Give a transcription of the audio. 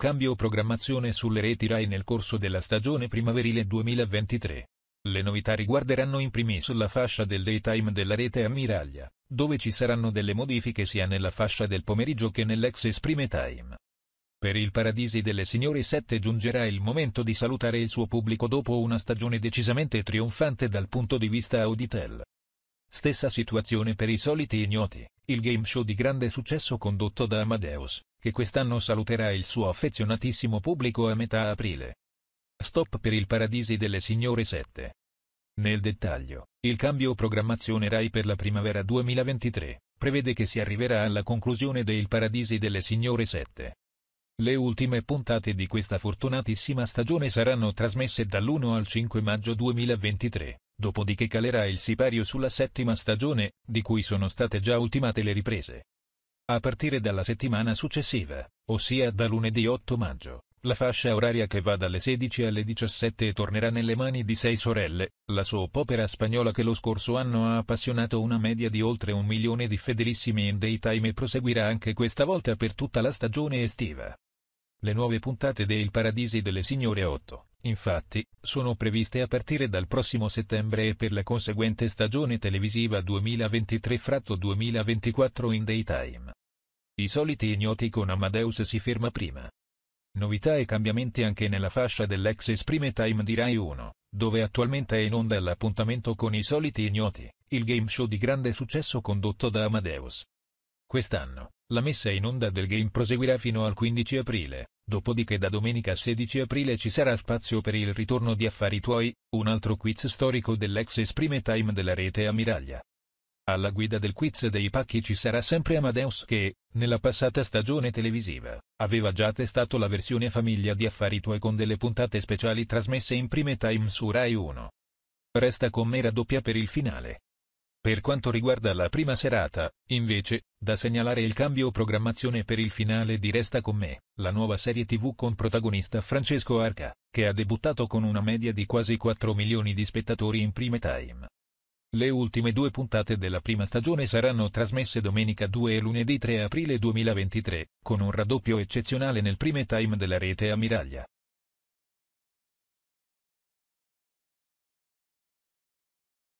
Cambio programmazione sulle reti RAI nel corso della stagione primaverile 2023. Le novità riguarderanno in primis la fascia del daytime della rete Ammiraglia, dove ci saranno delle modifiche sia nella fascia del pomeriggio che nell'ex esprime time. Per il Paradisi delle Signore 7 giungerà il momento di salutare il suo pubblico dopo una stagione decisamente trionfante dal punto di vista Auditel. Stessa situazione per i soliti ignoti, il game show di grande successo condotto da Amadeus, che quest'anno saluterà il suo affezionatissimo pubblico a metà aprile. Stop per il Paradisi delle Signore 7. Nel dettaglio, il cambio programmazione RAI per la primavera 2023 prevede che si arriverà alla conclusione del Paradisi delle Signore 7. Le ultime puntate di questa fortunatissima stagione saranno trasmesse dall'1 al 5 maggio 2023 dopodiché calerà il sipario sulla settima stagione, di cui sono state già ultimate le riprese. A partire dalla settimana successiva, ossia da lunedì 8 maggio, la fascia oraria che va dalle 16 alle 17 tornerà nelle mani di Sei Sorelle, la soap opera spagnola che lo scorso anno ha appassionato una media di oltre un milione di fedelissimi in daytime e proseguirà anche questa volta per tutta la stagione estiva. Le nuove puntate de Il Paradisi delle Signore 8 Infatti, sono previste a partire dal prossimo settembre e per la conseguente stagione televisiva 2023-2024 in daytime. I soliti ignoti con Amadeus si ferma prima. Novità e cambiamenti anche nella fascia dell'ex Esprime Time di Rai 1, dove attualmente è in onda l'appuntamento con i soliti ignoti, il game show di grande successo condotto da Amadeus. Quest'anno, la messa in onda del game proseguirà fino al 15 aprile, dopodiché da domenica 16 aprile ci sarà spazio per il ritorno di Affari Tuoi, un altro quiz storico dell'ex esprime time della rete Ammiraglia. Alla guida del quiz dei pacchi ci sarà sempre Amadeus che, nella passata stagione televisiva, aveva già testato la versione famiglia di Affari Tuoi con delle puntate speciali trasmesse in prime time su Rai 1. Resta con me raddoppia per il finale. Per quanto riguarda la prima serata, invece, da segnalare il cambio programmazione per il finale di Resta con me, la nuova serie tv con protagonista Francesco Arca, che ha debuttato con una media di quasi 4 milioni di spettatori in prime time. Le ultime due puntate della prima stagione saranno trasmesse domenica 2 e lunedì 3 aprile 2023, con un raddoppio eccezionale nel prime time della rete ammiraglia.